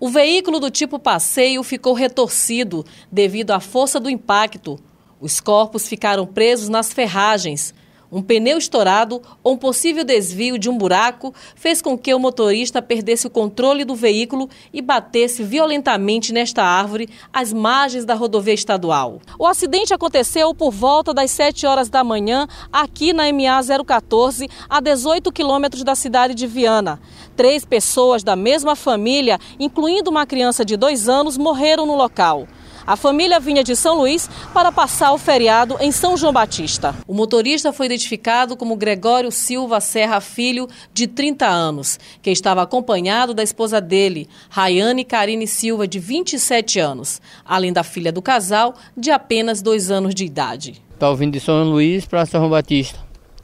O veículo do tipo passeio ficou retorcido devido à força do impacto. Os corpos ficaram presos nas ferragens. Um pneu estourado ou um possível desvio de um buraco fez com que o motorista perdesse o controle do veículo e batesse violentamente nesta árvore às margens da rodovia estadual. O acidente aconteceu por volta das 7 horas da manhã aqui na MA 014, a 18 quilômetros da cidade de Viana. Três pessoas da mesma família, incluindo uma criança de dois anos, morreram no local. A família vinha de São Luís para passar o feriado em São João Batista. O motorista foi identificado como Gregório Silva Serra Filho, de 30 anos, que estava acompanhado da esposa dele, Rayane Karine Silva, de 27 anos, além da filha do casal, de apenas dois anos de idade. Estava tá vindo de São Luís para São João Batista.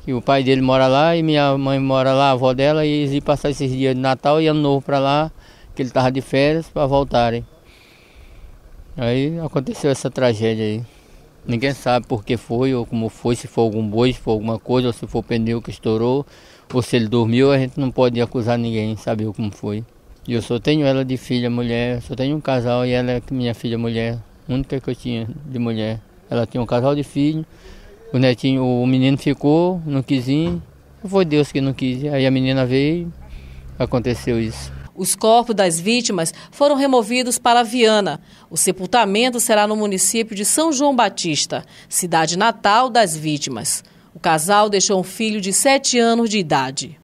E o pai dele mora lá e minha mãe mora lá, a avó dela, e eles iam passar esses dias de Natal e Ano Novo para lá, que ele estava de férias, para voltarem. Aí aconteceu essa tragédia aí. Ninguém sabe por que foi ou como foi, se foi algum boi, se foi alguma coisa, ou se foi o pneu que estourou, ou se ele dormiu, a gente não pode acusar ninguém, sabe como foi. E eu só tenho ela de filha mulher, só tenho um casal e ela é minha filha mulher, única que eu tinha de mulher. Ela tinha um casal de filho, o netinho, o menino ficou, não quis ir, foi Deus que não quis. Aí a menina veio, aconteceu isso. Os corpos das vítimas foram removidos para Viana. O sepultamento será no município de São João Batista, cidade natal das vítimas. O casal deixou um filho de 7 anos de idade.